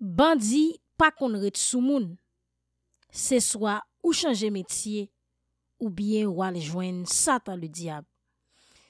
Bandi pa konret sou moun, se swa ou chanje metye ou bien wale jwen sata le diyab.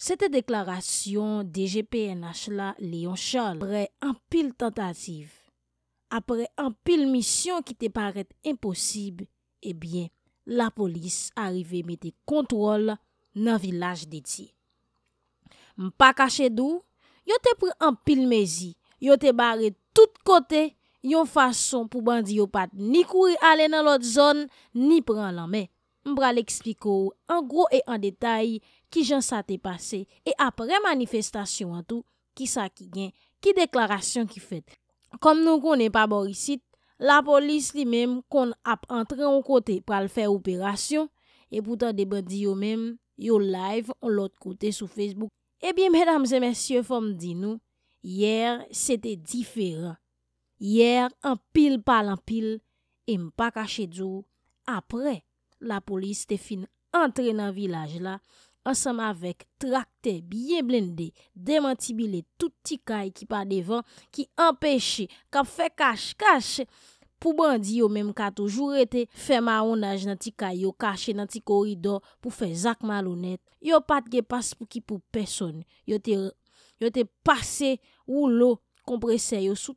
Sete deklarasyon DGPNH la le yon chal, apre an pil tentative, apre an pil misyon ki te paret imposib, e bien la polis arive mette kontrol nan vilaj de ti. M pa kache dou, yo te pri an pil mezi, yo te baret tout kote, Yon fason pou bandi yo pat ni kouri ale nan lot zon, ni pran lan men. Mbra l'ekspiko ou, an gro e an detay ki jan sa te pase, e apre manifestasyon an tou, ki sa ki gen, ki deklarasyon ki fet. Kom nou konen pa borisit, la polis li mem kon ap entre an kote pra l'fè operasyon, e poutan debadi yo mem, yo live an lot kote sou Facebook. E biye, mèdames et mèsyè, fòm di nou, yèr, se te diferan. Yer, an pil pal an pil, e m pa kache dzo. Apre, la polis te fin antre nan vilaj la, ansam avek trakte, biye blende, demanti bile touti kay ki pa devan, ki empeshe, ka fe kache, kache, pou bandi yo menm ka toujou rete, fe ma onaj nan ti kay yo, kache nan ti koridor pou fe zak malounet. Yo pat ge pas pou ki pou person, yo te pase ou lo kompresse yo sou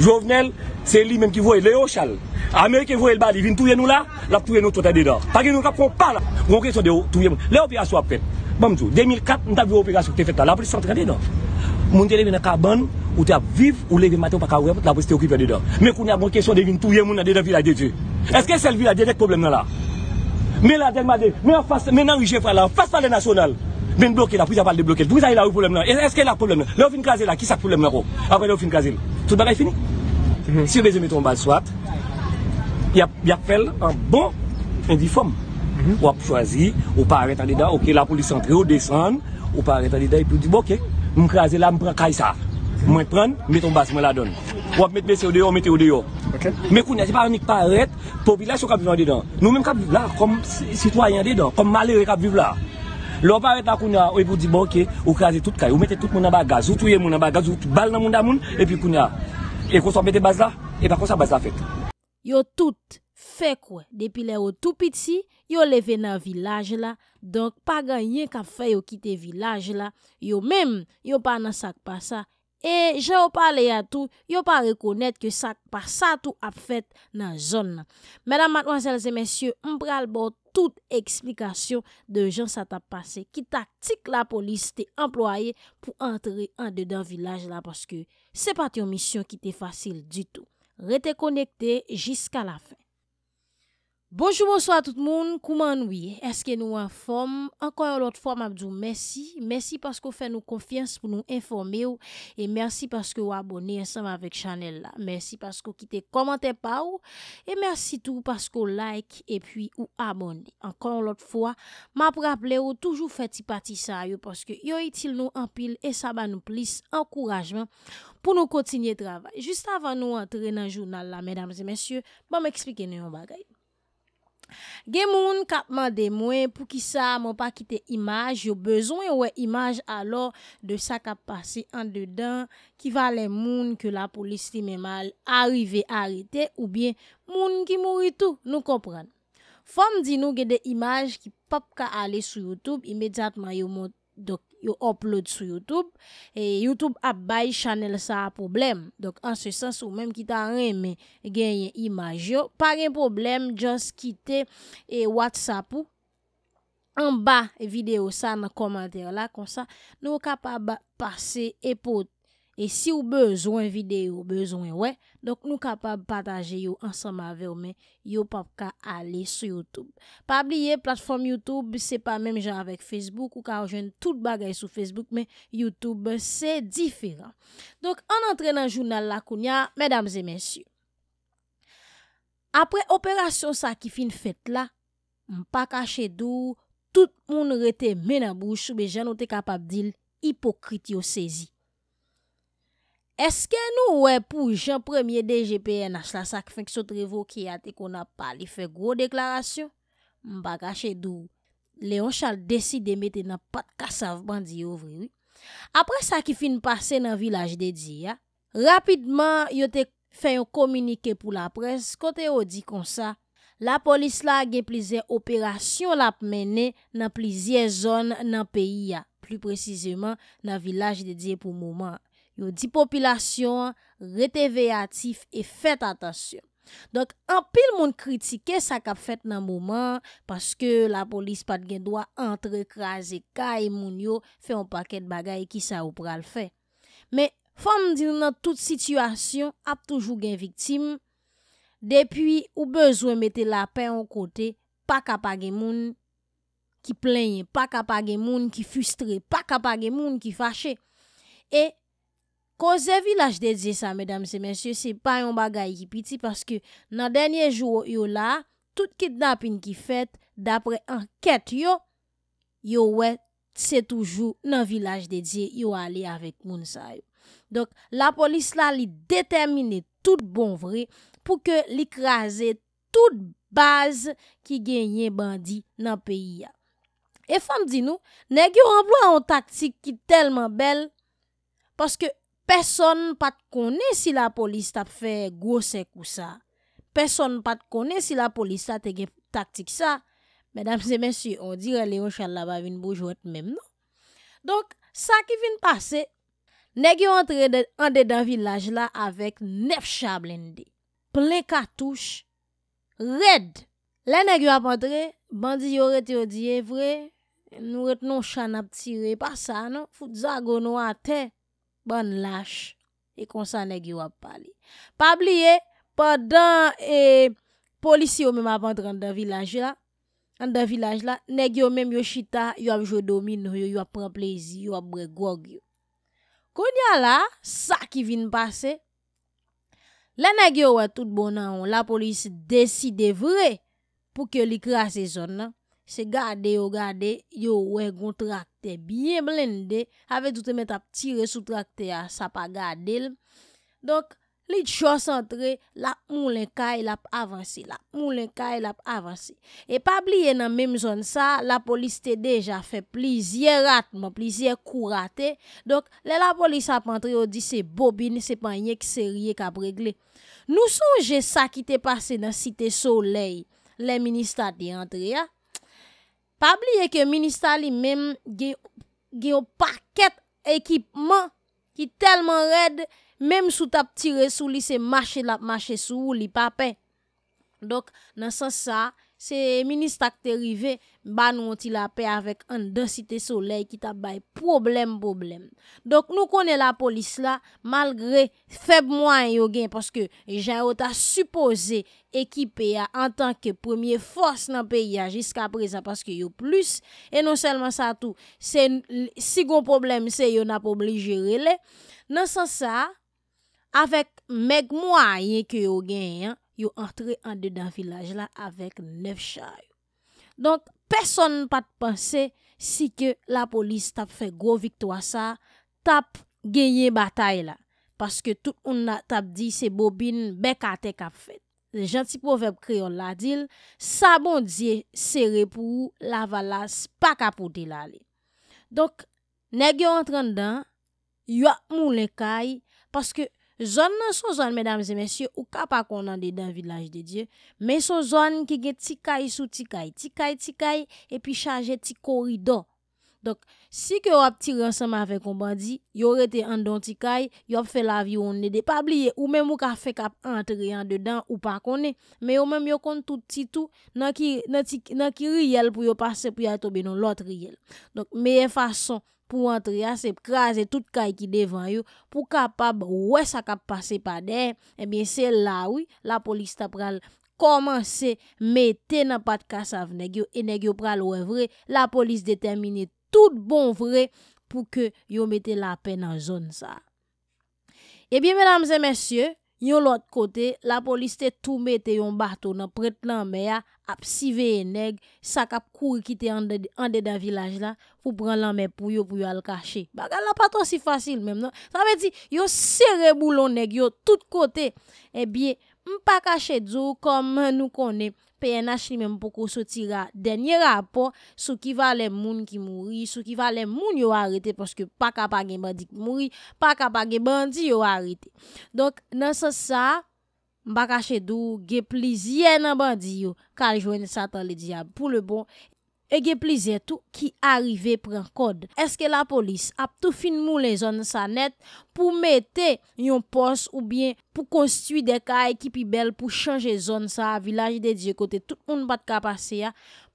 Jouvenel, se li menm ki voye, le yo chal. Amerike voye l bali, vin touye nou la, la pou touye nou touta deda. Pake nou kap kon pala, goun kesyon de touye nou. Le operasyon apet, bomdjou, 2004, nan apve operasyon te fet la, la pou te sorti kan deda. Moun te le vin nan karban, ou te ap viv, ou le vin maten ou pa karwe, la pou te sti okip ya deda. Men koun nan bon kesyon de vin touye nou nan deda vilay dedu. Eske sel vilay dedek problem nan la? Men nan riche fwa la, fwa fwa le non, nasyonal. Ben blokè mhm. bon mhm. la, pou bon, y apal de blokè. Pou y apal de blokè. E se ke la probleme la? Le ou fin kaze la, ki sa probleme la? Apre le ou fin kaze la. Tout bagay fini. Si y veze meton bas swat, y ap fel an bon indifom. Ou ap chwazi, ou pa arèt an dedan. Ou ke la polis antre ou desen. Ou pa arèt an dedan, e pou di boke. M kaze la, m pren kaj sa. Mwen pren, meton bas mwen la don. Ou ap metmè se o deyo, metè o deyo. Mè kou nye se pa anik pa arèt, pou vilas yo ka bivlan dedan. Nou menm ka bivlan, kom Lò pa wè ta koun ya, ou e pou di banke, bon, ou kaze tout kaye, ou mette tout moun an bagaz, ou touye moun an bagaz, ou bal nan moun dan moun, epi koun ya, e kon sa mette baz la, e pa kon sa baz la fèt. Yo tout fè kwen, depi lè yo tout piti, yo leve nan vilaj la, donk pa ganyen ka fè yo kite vilaj la, yo mèm, yo pa nan sak pa sa, e jè yo pa lè ya tou, yo pa rekounèt ke sak pa sa tou ap fèt nan zon nan. Mèdame, mèdame, mèdame, mèdame, mèdame, mèdame, mèdame, mèdame, mèdame, mèdame, tout eksplikasyon de jan sa tap pase ki taktik la polis te employe pou antre an de dan vilaj la paske se pati an misyon ki te fasil di tou. Rete konekte jiska la fin. Bonjou bonsoy a tout moun, kouman ouye? Eske nou an form? Ankon ou lot form abdou, mersi. Mersi paskou fè nou konfians pou nou informe ou. E mersi paskou abone ensam avèk chanel la. Mersi paskou kite komante pa ou. E mersi tou paskou like epwi ou abone. Ankon ou lot fwa, ma pou rappele ou toujou fè ti pati sa yo paskou yo itil nou an pil e sa ba nou plis an kourajman pou nou kontinye travay. Just avan nou antre nan jounal la, mèdames et mèsyè, ba mè eksplike nou yon bagaym. Gen moun kapman de mwen pou ki sa moun pa kite imaj yo bezon yo we imaj alor de sa kap pase an dedan ki vale moun ke la polisi men mal arive a rete ou bien moun ki mouri tou nou kompran. Fom di nou gen de imaj ki pap ka ale sou Youtube imedjatman yo moun dok. Yo upload sou Youtube. E Youtube ap bayi chanel sa a problem. Dok an se sens ou menm ki ta an reme genyen imaj yo. Pa gen problem, just kite e WhatsApp ou. An ba video sa nan komantere la konsa. Nou kap ap bayi pase epote. E si ou bezwen videyo, bezwen wè, donk nou kapab pataje yo ansanm avè ou men, yo pap ka ale sou YouTube. Pabliye, platform YouTube, se pa mèm jan avèk Facebook, ou ka oujen tout bagay sou Facebook, men YouTube se diferan. Donk, an antrenan jounal la kounya, mèdames et mènsyou. Apre operasyon sa ki fin fèt la, m pa kache dou, tout moun rete men an bouche, soube jan ou te kapab dil hipokrit yo sezi. Eske nou wè pou jan premye de GPN as la sak fin kso trevo ki yate kon ap pali fe gro deklarasyon? Mbagache dou, leon chal desi de mette nan pat kasav bandi yovri. Apre sak ki fin pase nan vilaj de Diyan, rapidman yote fe yon komunike pou la pres kote yon di konsa. La polis la gen plize operasyon lap mene nan plize zon nan peyi ya, plus precizeman nan vilaj de Diyan pou mouman. yo di popilasyon rete veyatif e fèt atasyon. Donk, an pil moun kritike sa kap fèt nan mouman, paske la polis pat gen doa antre krasè, ka e moun yo fè an pakèd bagay ki sa ou pral fè. Me, fòm di nan tout situasyon ap toujou gen viktim, depi ou bezwen mette la pen an kote, pa kap agen moun ki plenye, pa kap agen moun ki fustre, pa kap agen moun ki fache. E, kon zè vilaj dedye sa, mèdam se mèsyè, se pa yon bagay ki piti, paske nan denye jou yo la, tout ki dapin ki fet, dapre anket yo, yo wè, se toujou nan vilaj dedye, yo ali avèk moun sa yo. Donk, la polis la li determine tout bon vre, pou ke li kreze tout baz ki genye bandi nan peyi ya. E fam di nou, nek yo amblo an taktik ki telman bel, paske, Peson pat kone si la polis tap fe gwo sek ou sa. Peson pat kone si la polis tat tege taktik sa. Medam se mensu, on dire leon chan laba vin bouj wet menm nou. Donk, sa ki vin pase, negyo antre an de dan vilaj la avek nef chan blende. Ple katouche, red. Le negyo ap antre, bandi yo eh, ret yo diye vre, nou ret nou chan ap tire pa sa nou. Fout zago nou a ten. Bon lâch, e konsan negyo wap pali. Pabli ye, padan e, polisi yo mèm apantran an da vilaj la, negyo mèm yo chita, yo ap jodomin, yo ap preplezi, yo ap bregwag yo. Konya la, sa ki vin pase, la negyo wè tout bonan an, la polisi deside vre pou ki yo likra se zon nan. Se gade yo gade, yo wè gontrakte, byen blende, avè doutè mèt ap tire sou trakte ya, sa pa gade el. Donk, li chos antre, la moun len kaye la ap avansi, la moun len kaye la ap avansi. E pabliye nan mèm zon sa, la polis te deja fè plizye rat, mò plizye kou rate. Donk, le la polis ap antre, yo di se bobine, se panye ki se rye kap regle. Nou sonje sa ki te pase nan site solei, le ministat di antre ya, Pabliye ke ministrali mem ge yo paket ekipman ki telman red, mem sou tap tire sou li se mache la mache sou li pape. Dok nan san sa... Se minist ak te rive, banwonti la pe avèk an de site solei ki tabay problem, problem. Dok nou konè la polis la, malgre feb mwen yo gen, paske jayot a suppose ekipè ya an tanke premier fòs nan pe ya jisk apreza paske yo plus. E non selman sa tou, si gon problem se yo nap oblijere le. Non san sa, avèk mèk mwen yon ke yo gen yon, yo antre an de dan vilaj la avèk nef chay. Donk, peson pat panse, si ke la polis tap fè gwo vikto asa, tap genye batay la, paske tout un na tap di se bobine, bekate kap fè. Le janti poveb kriyon la dil, sa bon diye sere pou la valas pak apote la li. Donk, neg yo antren dan, yo mounen kay, paske, Zon nan son zon, mèdames et mèsyè, ou ka pa kon an de dan vilaj de Diyo, mè son zon ki ge ti kay sou ti kay, ti kay, ti kay, e pi chanje ti korido. Dok, si ke wap ti renseman fe kombandi, yo rete an don ti kay, yo fe la viwoun ne de pa bliye, ou mèm ou ka fe kap antre yan de dan ou pa kon ne, mè ou mèm yo kontou ti tou, nan ki riyel pou yo pase pou ya tobe non lot riyel. Dok, mèye fason... pou antre ya sep kaze tout kay ki devan yo, pou kapab wè sa kap pase pa den, eh ebyen se la wè, la polis ta pral komanse mette nan pat kasa vnegyo, e nègyo pral wè vre, la polis detemine tout bon vre, pou ke yo mette la pen nan zon sa. Ebyen eh menamze mensyo, Yon lot kote, la polis te toume te yon bato nan pretenan mè ya ap siveye neg, sak ap kou kite ande da vilaj la pou pran lan mè pou yo pou yo al kache. Bakal la pato si fasil mèm nan. Sa mè ti, yon sere boulon neg, yon tout kote, e bie mpa kache dzo kom nou konen. PNH ni men mpoko sotira denye rapor sou ki valen moun ki mouri, sou ki valen moun yo arete porske pa kapa gen bandi ki mouri, pa kapa gen bandi yo arete. Donk nan se sa, mbaka chedou, ge plizye nan bandi yo kal jwene satan le diyab pou le bon. Ege plize tou ki arive pren kod. Eske la polis ap tou fin mou le zon sa net pou mete yon pos ou bien pou konstitui de ka ekipi bel pou chanje zon sa a vilaj de diye kote tout un bat kapase ya?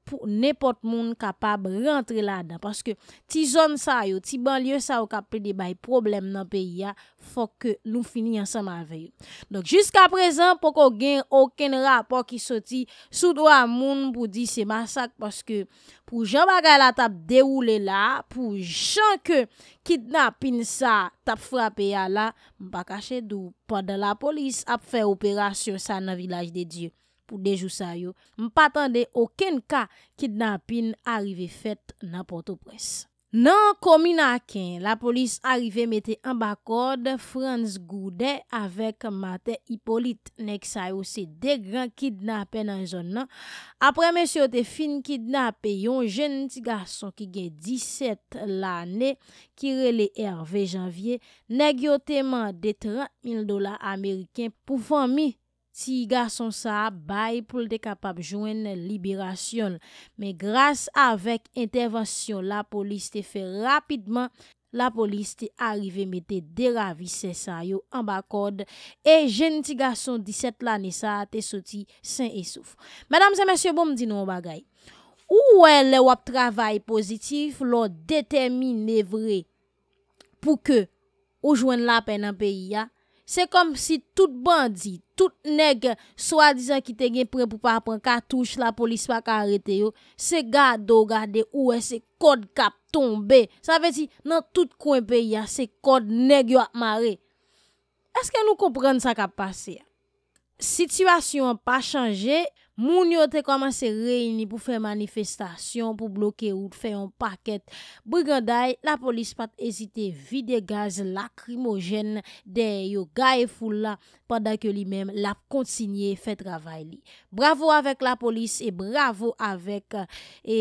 pou nepot moun kapab rentre la da. Paske ti zon sa yo, ti banlyo sa yo kap pe de bay problem nan pe ya, fok ke nou fini ansan ma veyo. Donk, jisk aprezen pou kon gen oken rapor ki soti sou do a moun pou di se masak, paske pou jan bagay la tap deroule la, pou jan ke kitna pin sa tap frape ya la, mba kache dou pa de la polis ap fe operasyon sa nan vilaj de Diyo. pou dejou sa yo, m patande oken ka kidnapin arive fet nan porto pres. Nan komi nan ken, la polis arive mette an bakod Franz Goudet avek Mate Ippolit nek sa yo se de gran kidnapen nan zon nan. Apre men syote fin kidnap yon jen ti gason ki gen 17 lane ki rele herve janvye negyote man de 30 mil dola ameriken pou van mi Ti gason sa bay pou lte kapap jwen libirasyon. Me grase avek intervensyon la polis te fe rapidman, la polis te arrive mette deravise sa yo an bakod. E jen ti gason 17 lani sa te soti sen esouf. Madame zemensye bom di nou an bagay. Ou wè lè wap travay pozitif lò detemine vre pou ke ou jwen la pen an peyi ya, Se kom si tout bandi, tout neg swa dizan ki te gen pre pou pa apren katouche la polis pa ka arete yo, se gado gade ou e se kod kap tombe. Sa ve si nan tout kwen pe ya se kod neg yo ap mare. Eske nou kompren sa kap pase ya? Sityasyon pa chanje. Moun yo te koman se reyni pou fe manifestasyon, pou bloke oud, fe yon paket. Bwigan day, la polis pat ezite vide gaz lakrimogen de yo ga e foule la, padan ke li men la kontsigne fe travay li. Bravo avek la polis, e bravo avek e,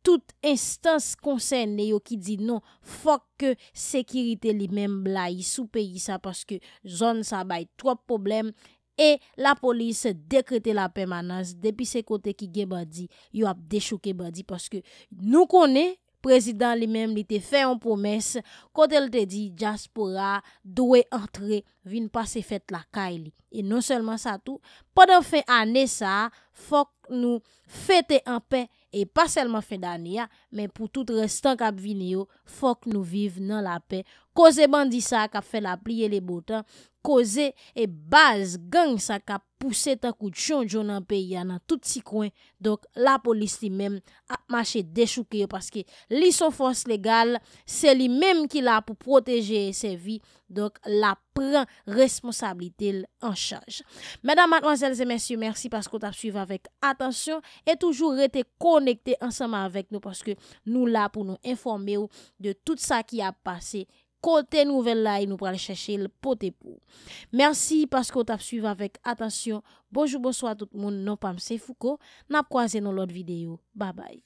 tout instans konsen yo ki di non, fok ke sekirite li men bla yi sou peyi sa, paske zon sa bay trop probleme, E la polis dekrete la permanans depi se kote ki ge badi, yo ap desho ke badi. Paske nou kone, prezident li menm li te fe yon pomes, kote el te di, Jaspora, doye entre, vin pa se fet la kay li. E non selman sa tou, padan fe ane sa, fok nou fete an pe, e pa selman fe dani ya, men pou tout restan kap vini yo, fok nou vive nan la pe. koze bandi sa kap fe la pliye le botan, koze e baz gang sa kap puse ta koutchon jounan pe ya nan tout si kwen, dok la polis li men ap mache deshouke yo paske li son fons legal, se li men ki la pou proteje se vi, dok la pren responsabilite l en chanj. Mèdam, madman, zèl, zèm, mèsyou, mèrsi paske ot ap suive avèk atansyon e toujou rete konekte ansama avèk nou paske nou la pou nou informe ou de tout sa ki ap pase yon Kote nouvel la e nou pral chèche l potepou. Mersi pasko tap suyve avèk. Atasyon, bonjou bonso a tout moun nou pamse fouko. Nap kwaze nou lot videyo. Babay.